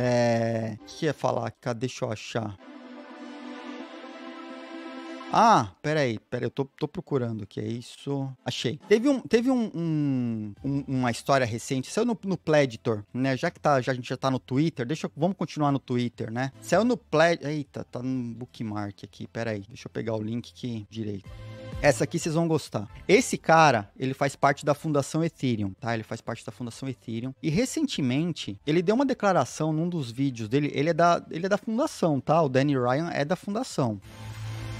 É. O que ia falar? Cadê? Deixa eu achar. Ah, peraí, peraí, eu tô, tô procurando que é isso. Achei. Teve, um, teve um, um, um uma história recente, saiu no, no Pleditor, né? Já que tá, já, a gente já tá no Twitter, deixa eu, vamos continuar no Twitter, né? Saiu no Pleditor. Eita, tá no bookmark aqui, peraí. Deixa eu pegar o link aqui direito. Essa aqui vocês vão gostar. Esse cara, ele faz parte da Fundação Ethereum, tá? Ele faz parte da Fundação Ethereum. E recentemente, ele deu uma declaração num dos vídeos dele. Ele é da, ele é da fundação, tá? O Danny Ryan é da fundação.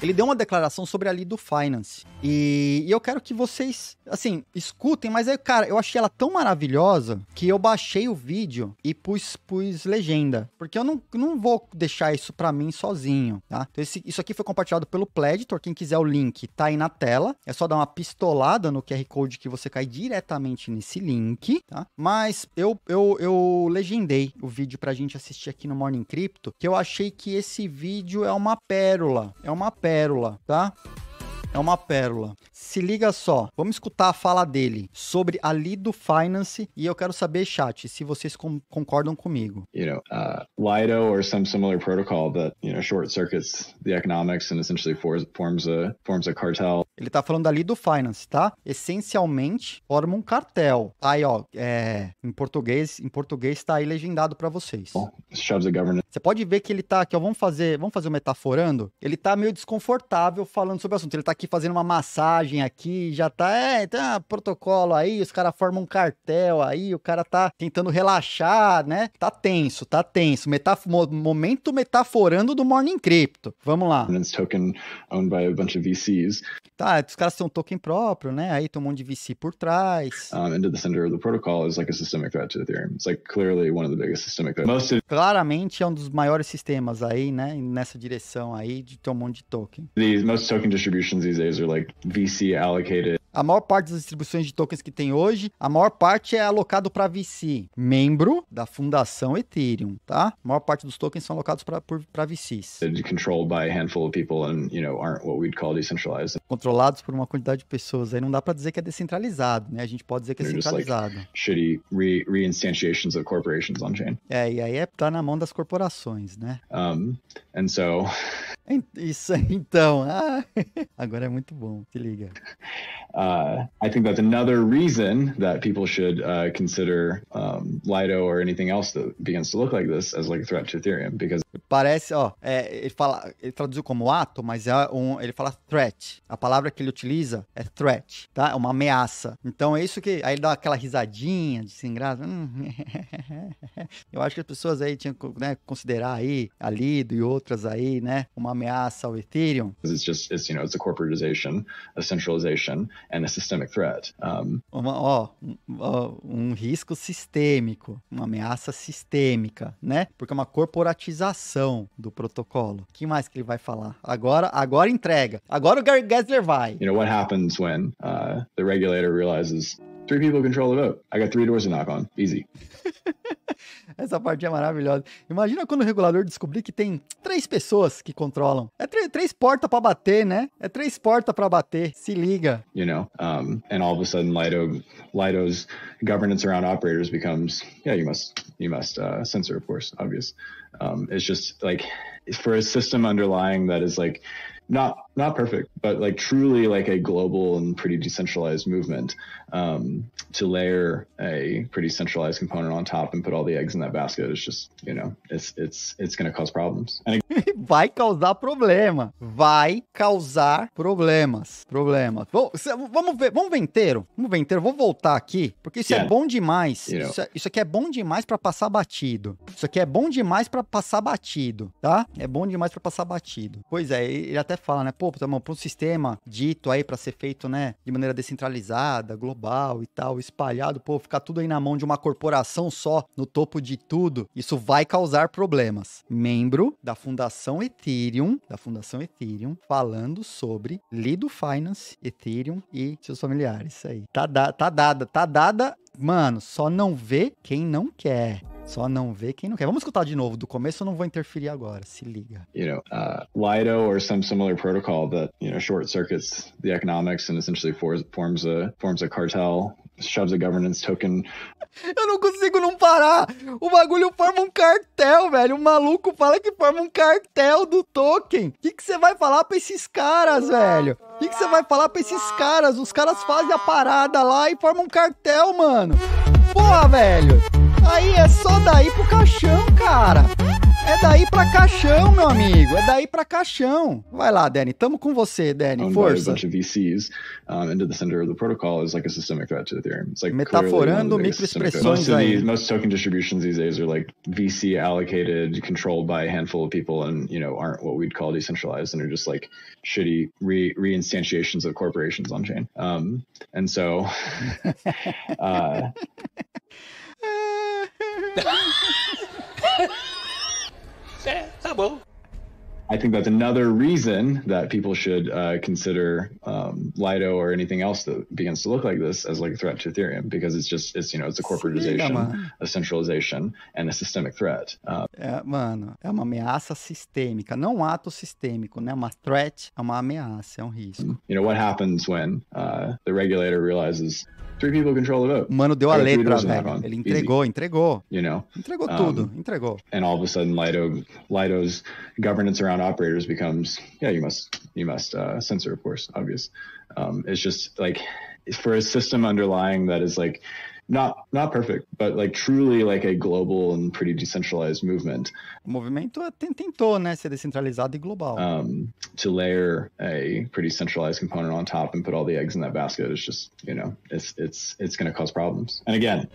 Ele deu uma declaração sobre a Lido Finance. E, e eu quero que vocês, assim, escutem, mas aí, cara, eu achei ela tão maravilhosa que eu baixei o vídeo e pus, pus legenda. Porque eu não, não vou deixar isso para mim sozinho, tá? Então, esse, isso aqui foi compartilhado pelo Pleditor. Quem quiser o link, tá aí na tela. É só dar uma pistolada no QR Code que você cai diretamente nesse link, tá? Mas eu, eu, eu legendei o vídeo pra gente assistir aqui no Morning Crypto, que eu achei que esse vídeo é uma pérola. É uma pérola pérola, tá? é uma pérola. Se liga só, vamos escutar a fala dele sobre a Lido Finance e eu quero saber, chat, se vocês com concordam comigo. You know, uh, Lido or some similar protocol that, you know, short circuits the economics and essentially forms a forms a cartel. Ele tá falando da Lido Finance, tá? Essencialmente forma um cartel. Tá aí, ó, é, em português, em português está aí legendado para vocês. Você pode ver que ele tá aqui, ó, vamos fazer, vamos fazer o um metaforando. Ele tá meio desconfortável falando sobre o assunto. Ele tá aqui fazendo uma massagem aqui, já tá, é, tem um protocolo aí, os caras formam um cartel aí, o cara tá tentando relaxar, né? Tá tenso, tá tenso. Metaf momento metaforando do Morning Crypto. Vamos lá. token owned by a bunch of VCs. Tá, os caras têm um token próprio, né? Aí tem um monte de VC por trás. Um, and to the center of the protocol is like a systemic threat to Ethereum. It's like clearly one of the biggest systemic threats. of... Claramente é um dos maiores sistemas aí, né? Nessa direção aí de ter um monte de token. The most token distributions these days are like VC allocated. A maior parte das distribuições de tokens que tem hoje, a maior parte é alocado para VC, membro da fundação Ethereum, tá? A maior parte dos tokens são alocados para VCs. Controlados por uma quantidade de pessoas, aí não dá para dizer que é descentralizado, né? A gente pode dizer que é descentralizado. centralizado. Like shitty re reinstantiations of corporations on chain. É, e aí é tá na mão das corporações, né? Um, and so isso, então. Ah, agora é muito bom. Se liga. Uh, I think that's another reason that people should uh, consider um, Lido or anything else that begins to look like this as like a threat to Ethereum because parece, ó, é, ele fala, ele traduziu como ato, mas é um, ele fala threat. A palavra que ele utiliza é threat, tá? É uma ameaça. Então é isso que aí ele dá aquela risadinha de sem graça. Hum. Eu acho que as pessoas aí tinham que né, considerar aí a Lido e outras aí, né, uma ameaça ao Ethereum. It's just, it's, you know, it's a corporatization, a centralization and a systemic threat. Um... Uma, ó, um, risco sistêmico, uma ameaça sistêmica, né? Porque é uma corporatização do protocolo. O que mais que ele vai falar? Agora, agora entrega. Agora o Gary Gessler vai. You know what happens when uh, the regulator realizes three people control the vote? I got three doors to knock on. Easy. Essa parte é maravilhosa. Imagina quando o regulador descobrir que tem três pessoas que controlam. É três portas para bater, né? É três portas para bater. Se liga. You know, um, and all of a sudden Lido, Lido's governance around operators becomes, yeah, you must, you must uh, censor, of course, obvious. Um, it's just like for a system underlying that is like not not perfect, but like truly like a global and pretty decentralized movement um, to layer a pretty centralized component on top and put all the eggs in that basket is just, you know, it's it's it's going to cause problems. And it... vai causar problema. Vai causar problemas, problemas. Bom, vamos ver, vamos ver inteiro. Vamos ver inteiro. Vou voltar aqui, porque isso é yeah. é bom demais. You know. isso, é, isso aqui é bom demais para passar batido. Isso aqui é bom demais para passar batido, tá? É bom demais para passar batido. Pois é, ele até fala, né? Pô, pô, tá para um sistema dito aí para ser feito, né, de maneira descentralizada, global e tal, espalhado, pô, ficar tudo aí na mão de uma corporação só, no topo de tudo, isso vai causar problemas. Membro da Fundação Ethereum, da Fundação Ethereum, falando sobre Lido Finance, Ethereum e seus familiares. Isso aí. Tá, da, tá dada, tá dada Mano, só não vê quem não quer. Só não vê quem não quer. Vamos escutar de novo do começo, eu não vou interferir agora. Se liga. You know, uh, Lido or some similar protocol that, you know, short circuits the economics and essentially forms, forms a forms a cartel, shoves a governance token eu não consigo não parar. O bagulho forma um cartel, velho. O maluco fala que forma um cartel do token. O que você vai falar pra esses caras, velho? O que você vai falar pra esses caras? Os caras fazem a parada lá e formam um cartel, mano. Porra, velho. Aí é só daí pro caixão, cara. É daí pra caixão, meu amigo. É daí pra caixão. Vai lá, Danny. Tamo com você, Danny. Força. Metaforando microexpressões aí. Most token distributions these days are like VC allocated, controlled by a handful of people and, you know, aren't what we'd call decentralized and are just like shitty re reinstantiations of corporations on chain. Um, and so uh, I think that's another reason that people should uh, consider um, Lido or anything else that begins to look like this as like a threat to Ethereum because it's just it's you know it's a corporatization, Sim, a centralization, and a systemic threat. Uh, é, mano, é uma ameaça sistêmica, não um ato sistêmico, né? Uma threat é uma ameaça, é um risco. You know what happens when uh, the regulator realizes Three people control the vote. Mano, deu a Three letra, velho. Ele entregou, Easy. entregou. You know? Entregou um, tudo, entregou. And all of a sudden, Lido, Lido's governance around operators becomes, yeah, you must, you must uh, censor, of course, obvious. Um, it's just like for a system underlying that is like not not perfect, but like truly like a global and pretty decentralized movement. O movimento tentou, né, ser descentralizado e global. Um, to layer a pretty centralized component on top and put all the eggs in that basket is just, you know, it's it's it's going to cause problems. And again,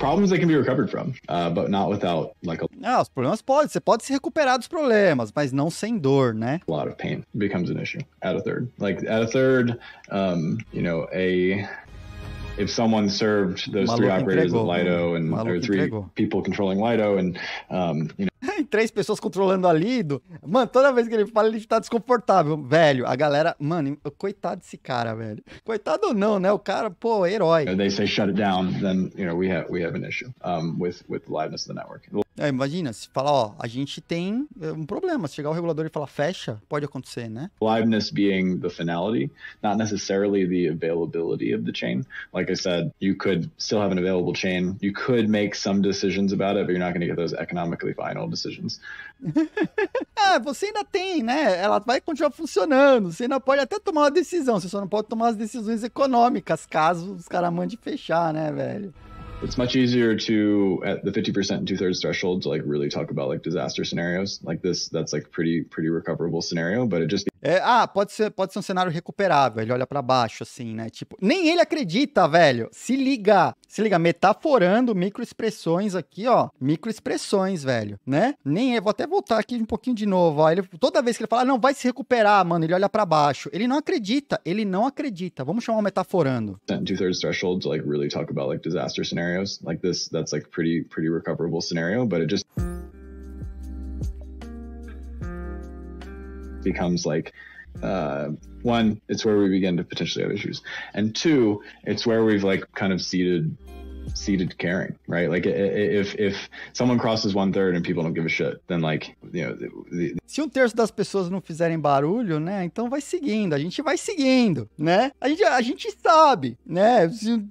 problems that can be recovered from, uh, but not without like a Ah, os problemas pode você pode se recuperar dos problemas, mas não sem dor, né? A lot of pain becomes an issue at a third. Like at a third, um, you know, a if someone served those three operators entregou, at Lido and three entregou. people controlling Lido and um, you know. Três pessoas controlando a Lido. Mano, toda vez que ele fala, ele tá desconfortável. Velho, a galera. Mano, coitado desse cara, velho. Coitado ou não, né? O cara, pô, herói. They say shut it down, then, you know, we have, we have an issue um, with, with the liveness of the network. É, imagina, se falar, ó, a gente tem é, um problema. Se chegar o regulador e falar fecha, pode acontecer, né? Liveness being the finality, not necessarily the availability of the chain. Like I said, you could still have an available chain. You could make some decisions about it, but you're not going to get those economically final decisions. ah, você ainda tem, né? Ela vai continuar funcionando. Você ainda pode até tomar uma decisão. Você só não pode tomar as decisões econômicas caso os caras mandem fechar, né, velho? it's much easier to at the 50% and two-thirds threshold to like really talk about like disaster scenarios like this that's like pretty pretty recoverable scenario but it just É, ah, pode ser, pode ser um cenário recuperável. Ele olha para baixo, assim, né? Tipo, nem ele acredita, velho. Se liga, se liga, metaforando microexpressões aqui, ó. Microexpressões, velho, né? Nem eu vou até voltar aqui um pouquinho de novo, ó. Ele, toda vez que ele fala, ah, não, vai se recuperar, mano, ele olha para baixo. Ele não acredita, ele não acredita. Vamos chamar o metaforando. Two thirds threshold to like really talk about like disaster scenarios like this. That's like pretty pretty recoverable scenario, but it just. becomes like uh, one, it's where we begin to potentially have issues, and two, it's where we've like kind of seeded seated caring, right? Like if if someone crosses one third and people don't give a shit, then like, you know, the, the... se um terço das pessoas não fizerem barulho, né? Então vai seguindo, a gente vai seguindo, né? A gente, a gente sabe, né? Se,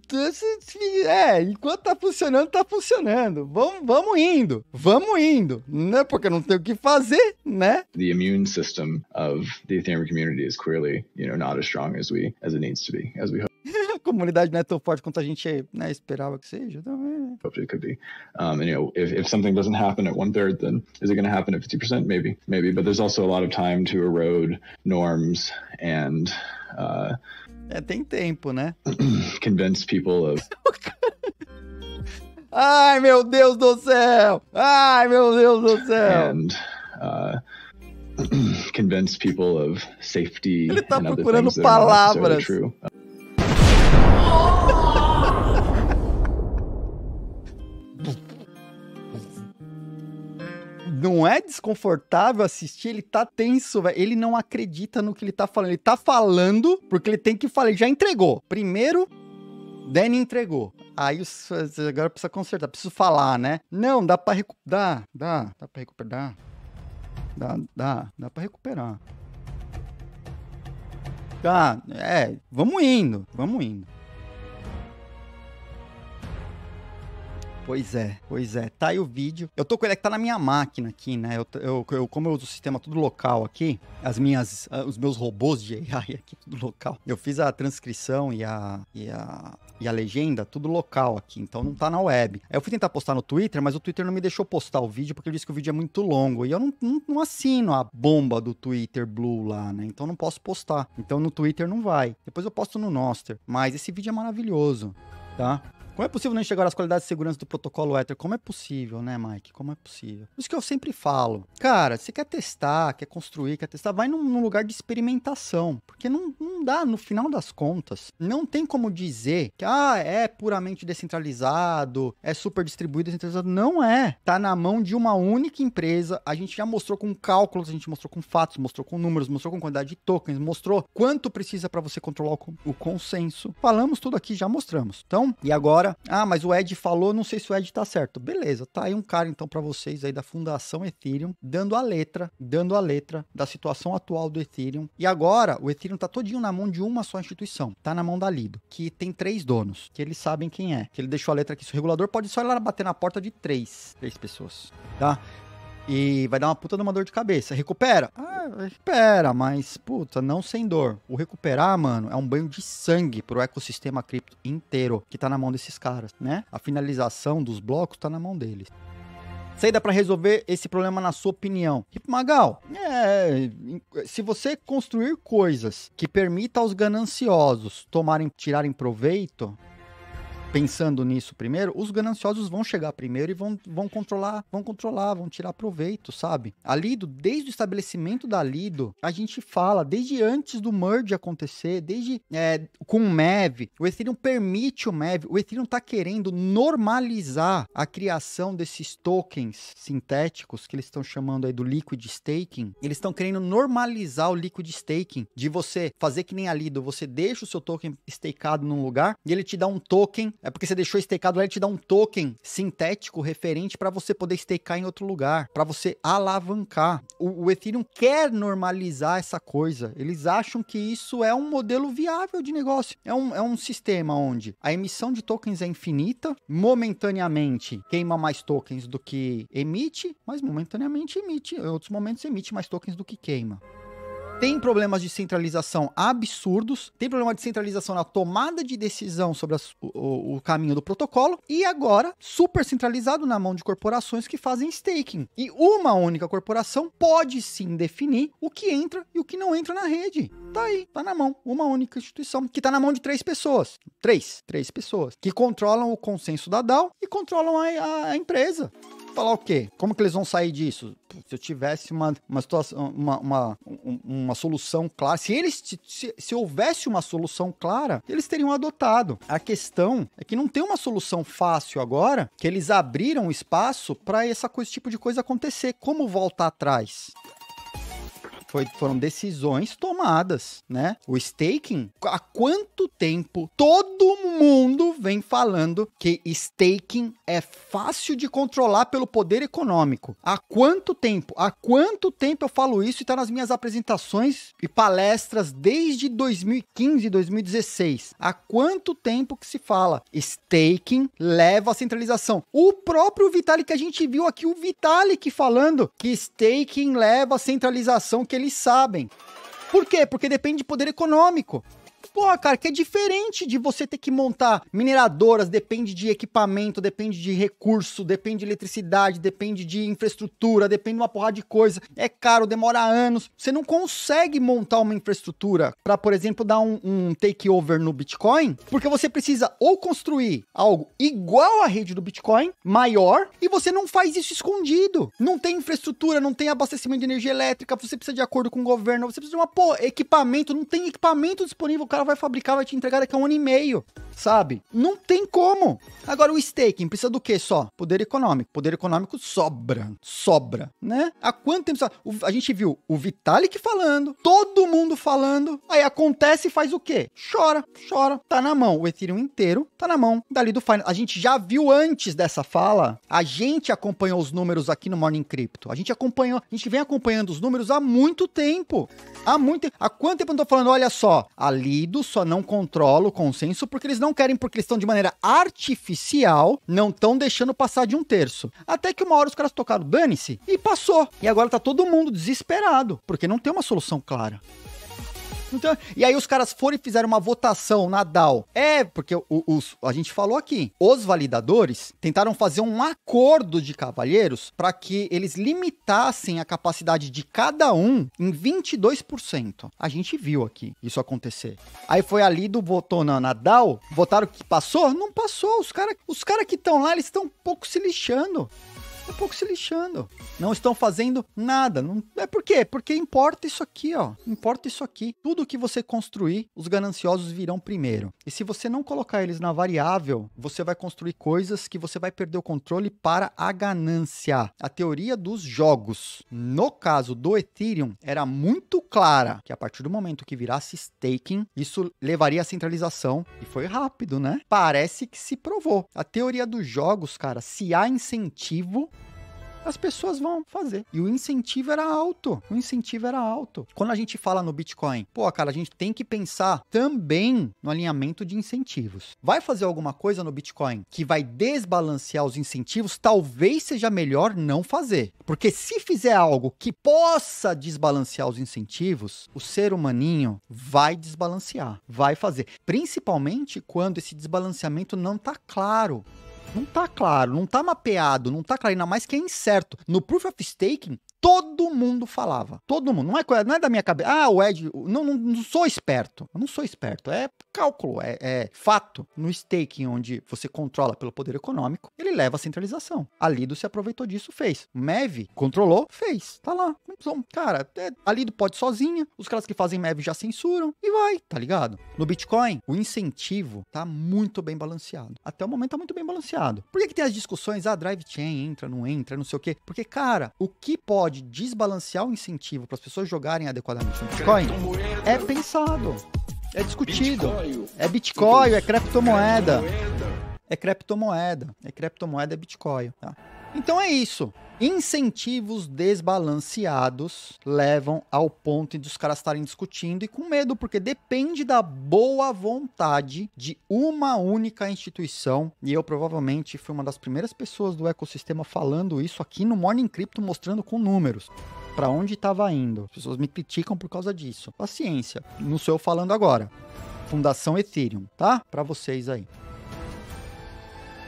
se, é, enquanto tá funcionando, tá funcionando. Vamos, vamos indo, vamos indo, né? Porque não tem o que fazer, né? The immune system of the Ethereum community is clearly, you know, not as strong as we as it needs to be, as we hope a comunidade não é tão forte quanto a gente né, esperava que seja. Então, é. It could be. Um, and, you know, if, if something doesn't happen at one third, then is it going to happen at 50%? Maybe, maybe. But there's also a lot of time to erode norms and. Uh, é, tem tempo, né? convince people of. Ai, meu Deus do céu! Ai, meu Deus do céu! And, uh, convince people of safety Ele tá and other procurando palavras. That are true. não é desconfortável assistir, ele tá tenso, velho. Ele não acredita no que ele tá falando. Ele tá falando porque ele tem que falar. Ele já entregou. Primeiro, Danny entregou. Aí agora precisa consertar, preciso falar, né? Não, dá pra recuperar. Dá, dá, dá pra recuperar. Dá, dá, dá pra recuperar. Tá, é, vamos indo, vamos indo. Pois é, pois é. Tá aí o vídeo. Eu tô com ele é que tá na minha máquina aqui, né? Eu, eu, eu, como eu uso o sistema tudo local aqui, as minhas, ah, os meus robôs de AI aqui, tudo local. Eu fiz a transcrição e a, e a, e a legenda, tudo local aqui, então não tá na web. Aí eu fui tentar postar no Twitter, mas o Twitter não me deixou postar o vídeo porque ele disse que o vídeo é muito longo. E eu não, não, não assino a bomba do Twitter Blue lá, né? Então não posso postar. Então no Twitter não vai. Depois eu posto no Noster. Mas esse vídeo é maravilhoso, tá? Como é possível não enxergar as qualidades de segurança do protocolo Ether? Como é possível, né, Mike? Como é possível? Por isso que eu sempre falo, cara, você quer testar, quer construir, quer testar, vai num, num lugar de experimentação. Porque não, não dá, no final das contas, não tem como dizer que, ah, é puramente descentralizado, é super distribuído, descentralizado. Não é. Tá na mão de uma única empresa. A gente já mostrou com cálculos, a gente mostrou com fatos, mostrou com números, mostrou com quantidade de tokens, mostrou quanto precisa para você controlar o, o consenso. Falamos tudo aqui, já mostramos. Então, e agora? agora, ah, mas o Ed falou, não sei se o Ed tá certo. Beleza, tá aí um cara então para vocês aí da Fundação Ethereum, dando a letra, dando a letra da situação atual do Ethereum. E agora, o Ethereum tá todinho na mão de uma só instituição, tá na mão da Lido, que tem três donos, que eles sabem quem é, que ele deixou a letra aqui. Se o regulador pode só ir lá bater na porta de três, três pessoas, tá? E vai dar uma puta de uma dor de cabeça. Recupera? Ah, recupera, mas puta, não sem dor. O recuperar, mano, é um banho de sangue pro ecossistema cripto inteiro que tá na mão desses caras, né? A finalização dos blocos tá na mão deles. Saída para resolver esse problema, na sua opinião? Tipo, Magal, é, se você construir coisas que permita aos gananciosos tomarem, tirarem proveito, pensando nisso primeiro, os gananciosos vão chegar primeiro e vão, vão controlar, vão controlar, vão tirar proveito, sabe? A Lido, desde o estabelecimento da Lido, a gente fala, desde antes do merge acontecer, desde é, com o MEV, o Ethereum permite o MEV, o Ethereum tá querendo normalizar a criação desses tokens sintéticos que eles estão chamando aí do liquid staking. Eles estão querendo normalizar o liquid staking, de você fazer que nem a Lido, você deixa o seu token stakeado num lugar e ele te dá um token é porque você deixou estecado lá, ele te dá um token sintético referente para você poder estecar em outro lugar, para você alavancar. O, o Ethereum quer normalizar essa coisa. Eles acham que isso é um modelo viável de negócio. É um, é um sistema onde a emissão de tokens é infinita, momentaneamente queima mais tokens do que emite, mas momentaneamente emite. Em outros momentos emite mais tokens do que queima tem problemas de centralização absurdos, tem problema de centralização na tomada de decisão sobre o, o, caminho do protocolo, e agora super centralizado na mão de corporações que fazem staking. E uma única corporação pode sim definir o que entra e o que não entra na rede. Tá aí, tá na mão. Uma única instituição que tá na mão de três pessoas. Três, três pessoas que controlam o consenso da DAO e controlam a, a, a empresa falar o quê? Como que eles vão sair disso? Se eu tivesse uma, uma situação, uma, uma, uma solução clara, se eles se, se houvesse uma solução clara, eles teriam adotado. A questão é que não tem uma solução fácil agora, que eles abriram espaço para esse tipo de coisa acontecer. Como voltar atrás? foi, foram decisões tomadas, né? O staking, há quanto tempo todo mundo vem falando que staking é fácil de controlar pelo poder econômico? Há quanto tempo? Há quanto tempo eu falo isso e está nas minhas apresentações e palestras desde 2015, 2016? Há quanto tempo que se fala staking leva a centralização? O próprio Vitalik que a gente viu aqui o Vitalik falando que staking leva a centralização que eles sabem. Por quê? Porque depende de poder econômico porra, cara, que é diferente de você ter que montar mineradoras, depende de equipamento, depende de recurso, depende de eletricidade, depende de infraestrutura, depende de uma porrada de coisa. É caro, demora anos. Você não consegue montar uma infraestrutura para, por exemplo, dar um, um takeover no Bitcoin, porque você precisa ou construir algo igual à rede do Bitcoin, maior, e você não faz isso escondido. Não tem infraestrutura, não tem abastecimento de energia elétrica, você precisa de acordo com o governo, você precisa de uma, pô, equipamento, não tem equipamento disponível, o cara vai fabricar, vai te entregar daqui a um ano e meio, sabe? Não tem como. Agora, o staking precisa do que só? Poder econômico. Poder econômico sobra, sobra, né? Há quanto tempo... A gente viu o Vitalik falando, todo mundo falando, aí acontece e faz o quê? Chora, chora. Tá na mão. O Ethereum inteiro tá na mão dali do Finance. A gente já viu antes dessa fala, a gente acompanhou os números aqui no Morning Crypto. A gente acompanhou, a gente vem acompanhando os números há muito tempo. Há muito tempo. Há quanto tempo eu tô falando? Olha só, ali ruído, só não controla o consenso, porque eles não querem, porque eles estão de maneira artificial, não estão deixando passar de um terço. Até que uma hora os caras tocaram dane-se e passou. E agora tá todo mundo desesperado, porque não tem uma solução clara. Então, e aí os caras foram e fizeram uma votação na DAO. É, porque o, os, a gente falou aqui, os validadores tentaram fazer um acordo de cavalheiros para que eles limitassem a capacidade de cada um em 22%. A gente viu aqui isso acontecer. Aí foi ali do votou na, na DAO, votaram que passou? Não passou. Os caras os cara que estão lá, eles estão um pouco se lixando um pouco se lixando. Não estão fazendo nada. Não... É por quê? Porque importa isso aqui, ó. Importa isso aqui. Tudo que você construir, os gananciosos virão primeiro. E se você não colocar eles na variável, você vai construir coisas que você vai perder o controle para a ganância. A teoria dos jogos. No caso do Ethereum, era muito clara que a partir do momento que virasse staking, isso levaria à centralização. E foi rápido, né? Parece que se provou. A teoria dos jogos, cara, se há incentivo, as pessoas vão fazer. E o incentivo era alto. O incentivo era alto. Quando a gente fala no Bitcoin, pô, cara, a gente tem que pensar também no alinhamento de incentivos. Vai fazer alguma coisa no Bitcoin que vai desbalancear os incentivos? Talvez seja melhor não fazer. Porque se fizer algo que possa desbalancear os incentivos, o ser humaninho vai desbalancear, vai fazer. Principalmente quando esse desbalanceamento não está claro. Não tá claro, não tá mapeado, não tá claro, ainda mais que é incerto. No Proof of Staking, todo mundo falava. Todo mundo. Não é, não é da minha cabeça. Ah, o Ed. Não, não, não sou esperto. Eu não sou esperto. É cálculo, é, é, fato. No staking, onde você controla pelo poder econômico, ele leva a centralização. A Lido se aproveitou disso, fez. MEV controlou, fez. Tá lá. Então, cara, é, a Lido pode sozinha. Os caras que fazem MEV já censuram e vai, tá ligado? No Bitcoin, o incentivo tá muito bem balanceado. Até o momento tá muito bem balanceado. Por que, que tem as discussões? Ah, drive chain entra, não entra, não sei o quê. Porque, cara, o que pode pode desbalancear o incentivo para as pessoas jogarem adequadamente no Bitcoin é pensado, é discutido. É Bitcoin, é criptomoeda. É criptomoeda, é criptomoeda, é Bitcoin. Tá? Então é isso. Incentivos desbalanceados levam ao ponto os caras estarem discutindo e com medo, porque depende da boa vontade de uma única instituição. E eu provavelmente fui uma das primeiras pessoas do ecossistema falando isso aqui no Morning Crypto, mostrando com números para onde estava indo. As pessoas me criticam por causa disso. Paciência, não sou eu falando agora. Fundação Ethereum, tá? Para vocês aí.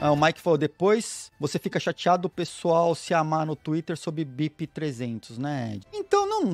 Ah, o Mike falou, depois você fica chateado o pessoal se amar no Twitter sobre BIP300, né? Então, não,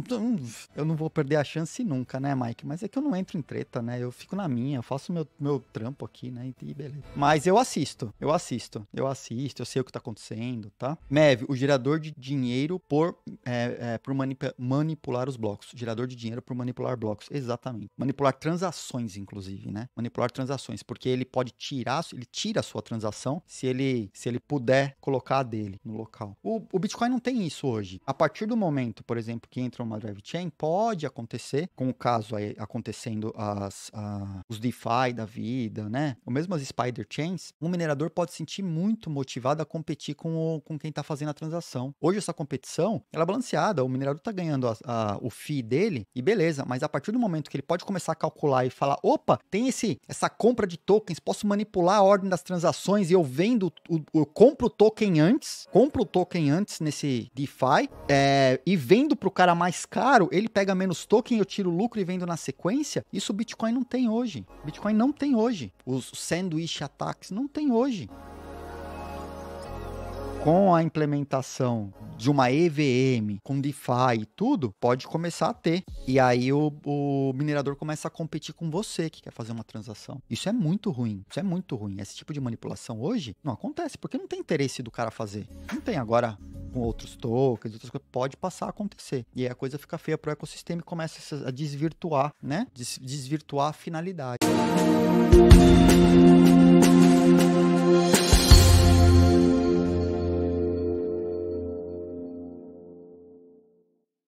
eu não vou perder a chance nunca, né, Mike? Mas é que eu não entro em treta, né? Eu fico na minha, eu faço meu, meu trampo aqui, né? E beleza. Mas eu assisto, eu assisto, eu assisto, eu sei o que tá acontecendo, tá? MEV, o gerador de dinheiro por, é, é, por manip manipular os blocos. Gerador de dinheiro por manipular blocos, exatamente. Manipular transações, inclusive, né? Manipular transações, porque ele pode tirar, ele tira a sua transação se ele, se ele puder colocar a dele no local. O, o Bitcoin não tem isso hoje. A partir do momento, por exemplo, que entra uma drive chain, pode acontecer, com o caso aí acontecendo as, a, os DeFi da vida, né? Ou mesmo as Spider Chains, um minerador pode sentir muito motivado a competir com, o, com quem está fazendo a transação. Hoje essa competição, ela é balanceada, o minerador está ganhando a, a, o fee dele e beleza, mas a partir do momento que ele pode começar a calcular e falar, opa, tem esse essa compra de tokens, posso manipular a ordem das transações e eu vendo, o, eu compro o token antes, compro o token antes nesse DeFi, é, e vendo para o cara mais caro, ele pega menos token, eu tiro lucro e vendo na sequência. Isso o Bitcoin não tem hoje. Bitcoin não tem hoje. Os sandwich attacks não tem hoje com a implementação de uma EVM, com DeFi e tudo, pode começar a ter. E aí o, o, minerador começa a competir com você que quer fazer uma transação. Isso é muito ruim. Isso é muito ruim. Esse tipo de manipulação hoje não acontece, porque não tem interesse do cara fazer. Não tem agora com outros tokens, outras coisas. Pode passar a acontecer. E aí a coisa fica feia pro ecossistema e começa a desvirtuar, né? Des desvirtuar a finalidade. Música